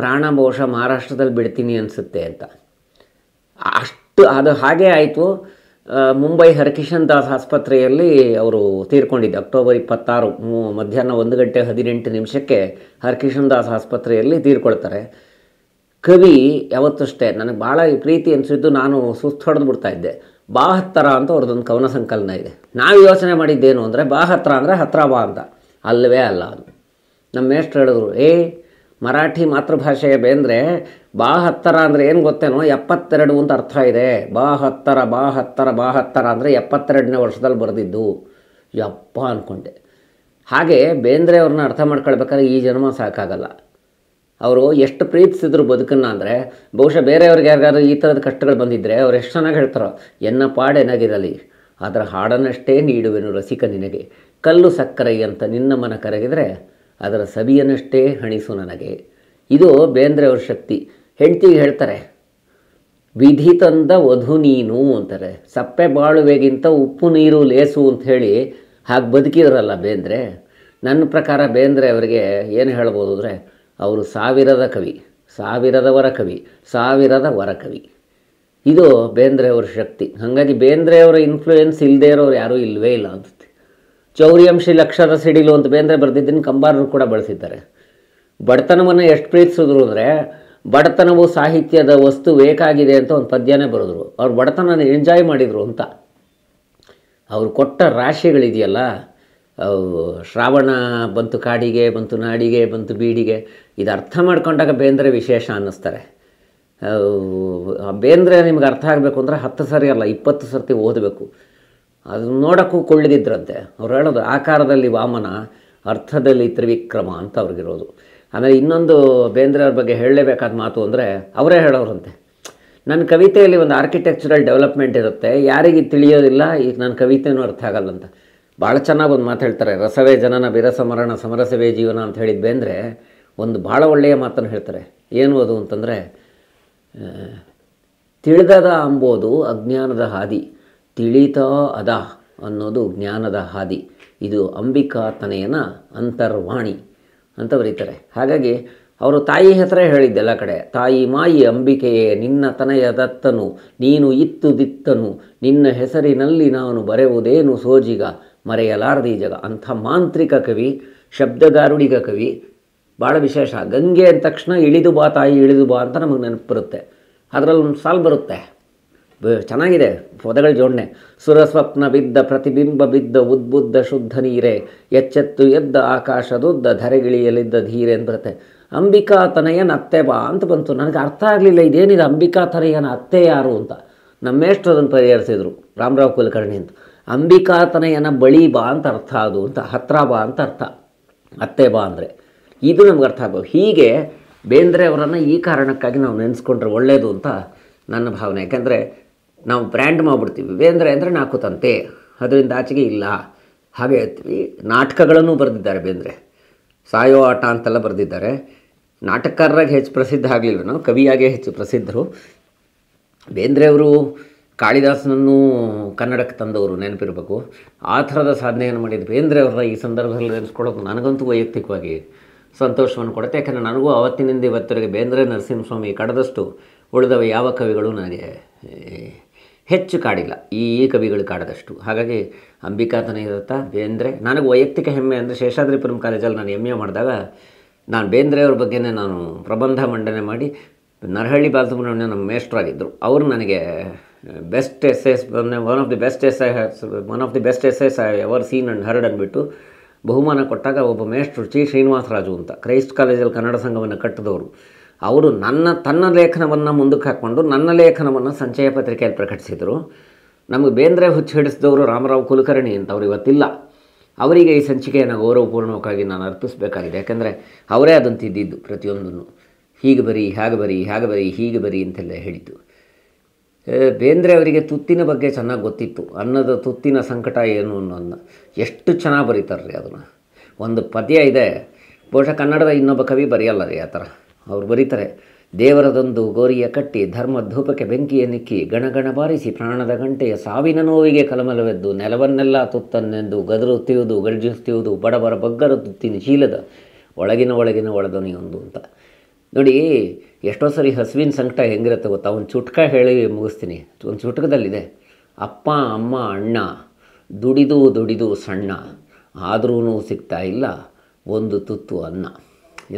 ಪ್ರಾಣ ಬಹುಶಃ ಮಹಾರಾಷ್ಟ್ರದಲ್ಲಿ ಬಿಡ್ತೀನಿ ಅನಿಸುತ್ತೆ ಅಂತ ಅಷ್ಟು ಅದು ಹಾಗೇ ಆಯಿತು ಮುಂಬೈ ಹರಕಿಶನ್ ದಾಸ್ ಆಸ್ಪತ್ರೆಯಲ್ಲಿ ಅವರು ತೀರ್ಕೊಂಡಿದ್ದು ಅಕ್ಟೋಬರ್ ಇಪ್ಪತ್ತಾರು ಮಧ್ಯಾಹ್ನ ಒಂದು ಗಂಟೆ ಹದಿನೆಂಟು ನಿಮಿಷಕ್ಕೆ ಹರಕಿಶನ್ ದಾಸ್ ಆಸ್ಪತ್ರೆಯಲ್ಲಿ ತೀರ್ಕೊಳ್ತಾರೆ ಕವಿ ಯಾವತ್ತಷ್ಟೇ ನನಗೆ ಭಾಳ ಪ್ರೀತಿ ಅನಿಸಿದ್ದು ನಾನು ಸುಸ್ತು ಹೊಡೆದು ಬಿಡ್ತಾ ಇದ್ದೆ ಬಾ ಹತ್ತರ ಅಂತ ಅವ್ರದ್ದೊಂದು ಕವನ ಸಂಕಲನ ಇದೆ ನಾವು ಯೋಚನೆ ಮಾಡಿದ್ದೇನು ಅಂದರೆ ಬಾ ಹತ್ರ ಅಂದರೆ ಹತ್ರ ಬಾ ಅಂತ ಅಲ್ಲವೇ ಅಲ್ಲ ಅದು ನಮ್ಮ ಮೇಷ್ಟ್ರು ಹೇಳಿದ್ರು ಏ ಮರಾಠಿ ಮಾತೃಭಾಷೆಯ ಬೇಂದ್ರೆ ಬಾ ಹತ್ತರ ಅಂದರೆ ಏನು ಗೊತ್ತೇನೋ ಎಪ್ಪತ್ತೆರಡು ಅಂತ ಅರ್ಥ ಇದೆ ಬಾ ಹತ್ತರ ಬಾ ಹತ್ತರ ಬಾ ಹತ್ತರ ಅಂದರೆ ಎಪ್ಪತ್ತೆರಡನೇ ವರ್ಷದಲ್ಲಿ ಬರೆದಿದ್ದು ಯಪ್ಪ ಅಂದ್ಕೊಂಡೆ ಹಾಗೆ ಬೇಂದ್ರೆ ಅವ್ರನ್ನ ಅರ್ಥ ಮಾಡ್ಕೊಳ್ಬೇಕಾದ್ರೆ ಈ ಜನ್ಮ ಸಾಕಾಗಲ್ಲ ಅವರು ಎಷ್ಟು ಪ್ರೀತಿಸಿದ್ರು ಬದುಕನ್ನು ಅಂದರೆ ಬಹುಶಃ ಬೇರೆಯವ್ರಿಗೆ ಯಾರಿಗಾದ್ರೂ ಈ ಥರದ ಕಷ್ಟಗಳು ಬಂದಿದ್ದರೆ ಅವ್ರು ಎಷ್ಟು ಚೆನ್ನಾಗಿ ಹೇಳ್ತಾರೋ ಎನ್ನ ಪಾಡೆನಾಗಿರಲಿ ಅದರ ಹಾಡನ್ನಷ್ಟೇ ನೀಡುವೆನು ರಸಿಕ ನಿನಗೆ ಕಲ್ಲು ಸಕ್ಕರೆ ಅಂತ ನಿನ್ನ ಮನ ಕರಗಿದರೆ ಅದರ ಸವಿಯನ್ನಷ್ಟೇ ಹಣಿಸು ನನಗೆ ಇದು ಬೇಂದ್ರೆಯವ್ರ ಶಕ್ತಿ ಹೆಂಡ್ತಿಗೆ ಹೇಳ್ತಾರೆ ವಿಧಿ ತಂದ ವಧು ನೀನು ಅಂತಾರೆ ಸಪ್ಪೆ ಬಾಳುವೆಗಿಂತ ಉಪ್ಪು ನೀರು ಲೇಸು ಅಂತ ಹೇಳಿ ಹಾಗೆ ಬದುಕಿದ್ರಲ್ಲ ಬೇಂದ್ರೆ ನನ್ನ ಪ್ರಕಾರ ಬೇಂದ್ರೆ ಅವರಿಗೆ ಏನು ಹೇಳ್ಬೋದು ಅಂದರೆ ಅವರು ಸಾವಿರದ ಕವಿ ಸಾವಿರದವರ ಕವಿ ಸಾವಿರದ ವರ ಕವಿ ಇದು ಬೇಂದ್ರೆಯವ್ರ ಶಕ್ತಿ ಹಾಗಾಗಿ ಬೇಂದ್ರೆಯವರ ಇನ್ಫ್ಲೂಯೆನ್ಸ್ ಇಲ್ಲದೇ ಇರೋರು ಯಾರೂ ಇಲ್ಲವೇ ಇಲ್ಲ ಅಂತ ಚೌರ್ಯಂಶಿ ಲಕ್ಷರ ಸಿಡಿಲು ಅಂತ ಬೇಂದ್ರೆ ಬರೆದಿದ್ದನ್ನು ಕಂಬಾರರು ಕೂಡ ಬಳಸಿದ್ದಾರೆ ಬಡತನವನ್ನು ಎಷ್ಟು ಪ್ರೀತಿಸಿದ್ರು ಅಂದರೆ ಬಡತನವು ಸಾಹಿತ್ಯದ ವಸ್ತು ಬೇಕಾಗಿದೆ ಅಂತ ಒಂದು ಪದ್ಯನೇ ಬರೆದ್ರು ಅವ್ರು ಬಡತನ ಎಂಜಾಯ್ ಮಾಡಿದರು ಅಂತ ಅವರು ಕೊಟ್ಟ ರಾಶಿಗಳಿದೆಯಲ್ಲ ಶ್ರಾವಣ ಬಂತು ಕಾಡಿಗೆ ಬಂತು ನಾಡಿಗೆ ಬಂತು ಬೀಡಿಗೆ ಇದು ಅರ್ಥ ಮಾಡ್ಕೊಂಡಾಗ ಬೇಂದ್ರೆ ವಿಶೇಷ ಅನ್ನಿಸ್ತಾರೆ ಬೇಂದ್ರೆ ನಿಮ್ಗೆ ಅರ್ಥ ಆಗಬೇಕು ಅಂದರೆ ಹತ್ತು ಸರಿ ಅಲ್ಲ ಇಪ್ಪತ್ತು ಸರ್ತಿ ಓದಬೇಕು ಅದನ್ನು ನೋಡೋಕ್ಕೂ ಕೊಳ್ಳದಿದ್ರಂತೆ ಅವ್ರು ಹೇಳೋದು ಆಕಾರದಲ್ಲಿ ವಾಮನ ಅರ್ಥದಲ್ಲಿ ತ್ರಿವಿಕ್ರಮ ಅಂತ ಅವ್ರಿಗಿರೋದು ಆಮೇಲೆ ಇನ್ನೊಂದು ಬೇಂದ್ರೆ ಅವ್ರ ಬಗ್ಗೆ ಹೇಳಲೇಬೇಕಾದ ಮಾತು ಅಂದರೆ ಅವರೇ ಹೇಳೋರಂತೆ ನನ್ನ ಕವಿತೆಯಲ್ಲಿ ಒಂದು ಆರ್ಕಿಟೆಕ್ಚರಲ್ ಡೆವಲಪ್ಮೆಂಟ್ ಇರುತ್ತೆ ಯಾರಿಗೆ ತಿಳಿಯೋದಿಲ್ಲ ಈಗ ನನ್ನ ಕವಿತೆನೂ ಅರ್ಥ ಆಗಲ್ಲ ಅಂತ ಭಾಳ ಚೆನ್ನಾಗಿ ಒಂದು ಮಾತು ಹೇಳ್ತಾರೆ ರಸವೇ ಜನನ ಬಿರಸ ಸಮರಸವೇ ಜೀವನ ಅಂತ ಹೇಳಿದ್ದು ಬೇಂದ್ರೆ ಒಂದು ಭಾಳ ಒಳ್ಳೆಯ ಮಾತನ್ನು ಹೇಳ್ತಾರೆ ಏನು ಅದು ಅಂತಂದರೆ ತಿಳಿದದ ಅಂಬೋದು ಅಜ್ಞಾನದ ಹಾದಿ ತಿಳಿತಾ ಅದ ಅನ್ನೋದು ಜ್ಞಾನದ ಹಾದಿ ಇದು ಅಂಬಿಕಾ ತನೆಯನ ಅಂತರ್ವಾಣಿ ಅಂತ ಬರೀತಾರೆ ಹಾಗಾಗಿ ಅವರು ತಾಯಿ ಹತ್ರ ಹೇಳಿದ್ದೆಲ್ಲ ಕಡೆ ತಾಯಿ ಮಾಯಿ ಅಂಬಿಕೆಯೇ ನಿನ್ನ ತನೆಯ ದತ್ತನು ನೀನು ಇತ್ತು ದಿತ್ತನು ನಿನ್ನ ಹೆಸರಿನಲ್ಲಿ ನಾನು ಬರೆಯುವುದೇನು ಸೋಜಿಗ ಮರೆಯಲಾರದಿ ಜಗ ಅಂಥ ಮಾಂತ್ರಿಕ ಕವಿ ಶಬ್ದಗಾರುಡಿಗ ಕವಿ ಭಾಳ ವಿಶೇಷ ಗಂಗೆ ಅಂದ ತಕ್ಷಣ ಇಳಿದು ಬಾ ತಾಯಿ ಇಳಿದು ಬಾ ಅಂತ ನಮಗೆ ನೆನಪು ಬರುತ್ತೆ ಅದರಲ್ಲಿ ಒಂದು ಸಾಲು ಬರುತ್ತೆ ಚೆನ್ನಾಗಿದೆ ಪದಗಳ ಜೋಡಣೆ ಸುರಸ್ವಪ್ನ ಬಿದ್ದ ಪ್ರತಿಬಿಂಬ ಬಿದ್ದ ಉದ್ಬುದ್ಧ ಶುದ್ಧ ನೀರೆ ಎಚ್ಚೆತ್ತು ಎದ್ದ ಆಕಾಶದುದ್ದ ಧರೆಗಿಳಿಯಲಿದ್ದ ಧೀರೆ ಅಂತ ಅಂಬಿಕಾ ತನಯನ ಅತ್ತೆ ಬಾ ಅಂತ ಬಂತು ನನಗೆ ಅರ್ಥ ಆಗಲಿಲ್ಲ ಇದೇನಿದೆ ಅಂಬಿಕಾ ತನಯನ ಅತ್ತೆ ಯಾರು ಅಂತ ನಮ್ಮೇಷ್ಟು ಅದನ್ನು ಪರಿಹರಿಸಿದರು ರಾಮರಾವ್ ಕುಲಕರ್ಣಿ ಅಂತ ಅಂಬಿಕಾ ತನಯನ ಬಳಿ ಬಾ ಅಂತ ಅರ್ಥ ಅದು ಅಂತ ಹತ್ರ ಬಾ ಅಂತ ಅರ್ಥ ಅತ್ತೆ ಬಾ ಅಂದರೆ ಇದು ನಮ್ಗೆ ಅರ್ಥ ಆಗ್ಬೋದು ಹೀಗೆ ಬೇಂದ್ರೆ ಅವರನ್ನು ಈ ಕಾರಣಕ್ಕಾಗಿ ನಾವು ನೆನೆಸ್ಕೊಂಡ್ರೆ ಒಳ್ಳೆಯದು ಅಂತ ನನ್ನ ಭಾವನೆ ಯಾಕೆಂದರೆ ನಾವು ಬ್ರ್ಯಾಂಡ್ ಮಾಡಿಬಿಡ್ತೀವಿ ಬೇಂದ್ರೆ ಅಂದರೆ ನಾಲ್ಕು ತಂತೆ ಅದರಿಂದ ಆಚೆಗೆ ಇಲ್ಲ ಹಾಗೆ ಹೇಳ್ತೀವಿ ನಾಟಕಗಳನ್ನು ಬರೆದಿದ್ದಾರೆ ಬೇಂದ್ರೆ ಸಾಯೋ ಆಟ ಅಂತೆಲ್ಲ ಬರೆದಿದ್ದಾರೆ ನಾಟಕಕಾರರಾಗಿ ಹೆಚ್ಚು ಪ್ರಸಿದ್ಧ ನಾವು ಕವಿಯಾಗೇ ಹೆಚ್ಚು ಪ್ರಸಿದ್ಧರು ಬೇಂದ್ರೆಯವರು ಕಾಳಿದಾಸನನ್ನು ಕನ್ನಡಕ್ಕೆ ತಂದವರು ನೆನಪಿರಬೇಕು ಆ ಥರದ ಸಾಧನೆಯನ್ನು ಮಾಡಿದ ಬೇಂದ್ರೆ ಅವರ ಈ ಸಂದರ್ಭದಲ್ಲಿ ನೆನೆಸ್ಕೊಳ್ಳೋದು ನನಗಂತೂ ವೈಯಕ್ತಿಕವಾಗಿ ಸಂತೋಷವನ್ನು ಕೊಡುತ್ತೆ ಯಾಕಂದರೆ ನನಗೂ ಅವತ್ತಿನಿಂದ ಇವತ್ತರೆಗೆ ಬೇಂದ್ರೆ ನರಸಿಂಹಸ್ವಾಮಿ ಕಡದಷ್ಟು ಉಳಿದವ ಯಾವ ಕವಿಗಳು ನನಗೆ ಹೆಚ್ಚು ಕಾಡಿಲ್ಲ ಈ ಕವಿಗಳು ಕಾಡದಷ್ಟು ಹಾಗಾಗಿ ಅಂಬಿಕಾತನ ಇರುತ್ತಾ ಬೇಂದ್ರೆ ನನಗೆ ವೈಯಕ್ತಿಕ ಹೆಮ್ಮೆ ಅಂದರೆ ಶೇಷಾದ್ರಿಪುರಂ ಕಾಲೇಜಲ್ಲಿ ನಾನು ಎಮ್ ಎ ಮಾಡಿದಾಗ ನಾನು ಬೇಂದ್ರೆಯವ್ರ ಬಗ್ಗೆನೇ ನಾನು ಪ್ರಬಂಧ ಮಂಡನೆ ಮಾಡಿ ನರಹಳ್ಳಿ ಬಾಲಸುಬ್ರಹ್ಮಣ್ಯ ನಮ್ಮ ಮೇಷ್ಟ್ರಾಗಿದ್ದರು ಅವರು ನನಗೆ best S S one of the best S I one of the best S S I ever seen and heard ಅಂದ್ಬಿಟ್ಟು ಬಹುಮಾನ ಕೊಟ್ಟಾಗ ಒಬ್ಬ ಮೇಷ್ಟ್ರು ಚಿ ಶ್ರೀನಿವಾಸರಾಜು ಅಂತ ಕ್ರೈಸ್ಟ್ ಕಾಲೇಜಲ್ಲಿ ಕನ್ನಡ ಸಂಘವನ್ನು ಕಟ್ಟಿದವರು ಅವರು ನನ್ನ ತನ್ನ ಲೇಖನವನ್ನು ಮುಂದಕ್ಕೆ ಹಾಕ್ಕೊಂಡು ನನ್ನ ಲೇಖನವನ್ನು ಸಂಚಯ ಪತ್ರಿಕೆಯಲ್ಲಿ ಪ್ರಕಟಿಸಿದರು ನಮಗೆ ಬೇಂದ್ರೆ ಹುಚ್ಚು ಹಿಡಿಸಿದವರು ರಾಮರಾವ್ ಕುಲಕರ್ಣಿ ಅಂತ ಅವರು ಇವತ್ತಿಲ್ಲ ಅವರಿಗೆ ಈ ಸಂಚಿಕೆಯನ್ನು ಗೌರವಪೂರ್ಣವಾಗಿ ನಾನು ಅರ್ಪಿಸಬೇಕಾಗಿದೆ ಯಾಕೆಂದರೆ ಅವರೇ ಅದನ್ನು ತಿದ್ದಿದ್ದು ಪ್ರತಿಯೊಂದನ್ನು ಹೀಗೆ ಬರಿ ಹೇಗೆ ಬರಿ ಹೇಗೆ ಬರಿ ಹೀಗೆ ಬರಿ ಅಂತೆಲ್ಲ ಹೇಳಿತು ಬೇಂದ್ರೆ ಅವರಿಗೆ ತುತ್ತಿನ ಬಗ್ಗೆ ಚೆನ್ನಾಗಿ ಗೊತ್ತಿತ್ತು ಅನ್ನದ ತುತ್ತಿನ ಸಂಕಟ ಏನು ಅನ್ನೋದನ್ನ ಎಷ್ಟು ಚೆನ್ನಾಗಿ ಬರೀತಾರೆ ರೀ ಅದನ್ನು ಒಂದು ಪದ್ಯ ಇದೆ ಬಹುಶಃ ಕನ್ನಡದ ಇನ್ನೊಬ್ಬ ಕವಿ ಬರೆಯಲ್ಲ ರೀ ಆ ಥರ ಅವರು ಬರೀತಾರೆ ದೇವರದೊಂದು ಗೋರಿಯ ಕಟ್ಟಿ ಧರ್ಮ ಧೂಪಕ್ಕೆ ಬೆಂಕಿಯನ್ನಿಕ್ಕಿ ಗಣಗಣ ಬಾರಿಸಿ ಪ್ರಾಣದ ಗಂಟೆಯ ಸಾವಿನ ನೋವಿಗೆ ಕಲಮಲವೆದ್ದು ನೆಲವನ್ನೆಲ್ಲ ತುತ್ತನ್ನೆಂದು ಗದರುತ್ತಿಯುವುದು ಗರ್ಜಿಸುತ್ತಿಯುವುದು ಬಡಬರ ಬಗ್ಗರ ತುತ್ತಿನ ಚೀಲದ ಒಳಗಿನ ಒಳಗಿನ ಒಂದು ಅಂತ ನೋಡಿ ಎಷ್ಟೋ ಸರಿ ಹಸುವಿನ ಸಂಕಟ ಹೆಂಗಿರುತ್ತೆ ಗೊತ್ತಾ ಒಂದು ಚುಟ್ಕ ಹೇಳಿ ಮುಗಿಸ್ತೀನಿ ಒಂದು ಚುಟ್ಕದಲ್ಲಿದೆ ಅಪ್ಪ ಅಮ್ಮ ಅಣ್ಣ ದುಡಿದು ದುಡಿದು ಸಣ್ಣ ಆದರೂ ಸಿಗ್ತಾ ಇಲ್ಲ ಒಂದು ತುತ್ತು ಅನ್ನ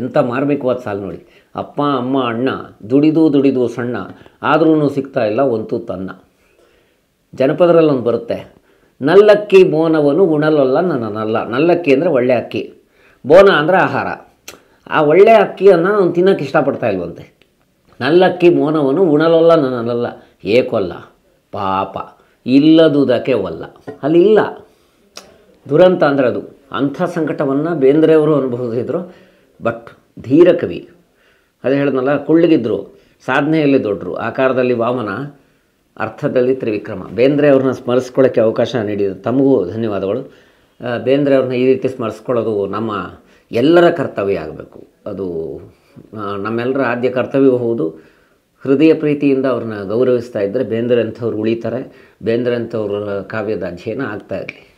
ಎಂಥ ಮಾರ್ಮಿಕವಾದ ಸಾಲು ನೋಡಿ ಅಪ್ಪ ಅಮ್ಮ ಅಣ್ಣ ದುಡಿದು ದುಡಿದು ಸಣ್ಣ ಆದ್ರೂ ಸಿಗ್ತಾ ಇಲ್ಲ ಒಂದು ತನ್ನ ಜನಪದರಲ್ಲೊಂದು ಬರುತ್ತೆ ನಲ್ಲಕ್ಕಿ ಬೋನವನು ಉಣಲಲ್ಲ ನನ್ನಲ್ಲ ನಲ್ಲಕ್ಕಿ ಅಂದರೆ ಒಳ್ಳೆ ಅಕ್ಕಿ ಬೋನ ಅಂದರೆ ಆಹಾರ ಆ ಒಳ್ಳೆ ಅಕ್ಕಿಯನ್ನು ನಾನು ತಿನ್ನೋಕೆ ಇಷ್ಟಪಡ್ತಾ ಇಲ್ವಂತೆ ನಲ್ಲಕ್ಕಿ ಮೋನವನು ಉಣಲಲ್ಲ ನನ್ನಲ್ಲ ಏಕೊಲ್ಲ ಪಾಪ ಇಲ್ಲದುದಕ್ಕೆ ಒಲ್ಲ ಅಲ್ಲಿ ಇಲ್ಲ ದುರಂತ ಅಂದರೆ ಅದು ಅಂಥ ಸಂಕಟವನ್ನು ಬೇಂದ್ರೆಯವರು ಅನುಭವಿಸಿದ್ರು ಬಟ್ ಧೀರ ಕವಿ ಅದೇ ಹೇಳಿದ್ನಲ್ಲ ಕುಳ್ಳಿಗಿದ್ದರು ಸಾಧನೆಯಲ್ಲಿ ದೊಡ್ಡರು ಆಕಾರದಲ್ಲಿ ವಾಮನ ಅರ್ಥದಲ್ಲಿ ತ್ರಿವಿಕ್ರಮ ಬೇಂದ್ರೆ ಅವ್ರನ್ನ ಸ್ಮರಿಸ್ಕೊಳ್ಳೋಕ್ಕೆ ಅವಕಾಶ ನೀಡಿದ್ರು ತಮಗೂ ಧನ್ಯವಾದಗಳು ಬೇಂದ್ರೆ ಅವ್ರನ್ನ ಈ ರೀತಿ ಸ್ಮರಿಸ್ಕೊಳ್ಳೋದು ನಮ್ಮ ಎಲ್ಲರ ಕರ್ತವ್ಯ ಆಗಬೇಕು ಅದು ನಮ್ಮೆಲ್ಲರ ಆದ್ಯ ಕರ್ತವ್ಯವೂ ಹೌದು ಹೃದಯ ಪ್ರೀತಿಯಿಂದ ಅವ್ರನ್ನ ಗೌರವಿಸ್ತಾ ಇದ್ದರೆ ಬೇಂದ್ರೆ ಅಂಥವ್ರು ಉಳಿತಾರೆ ಬೇಂದ್ರೆ ಅಂಥವ್ರ ಕಾವ್ಯದ ಅಧ್ಯಯನ ಆಗ್ತಾ ಇರಲಿ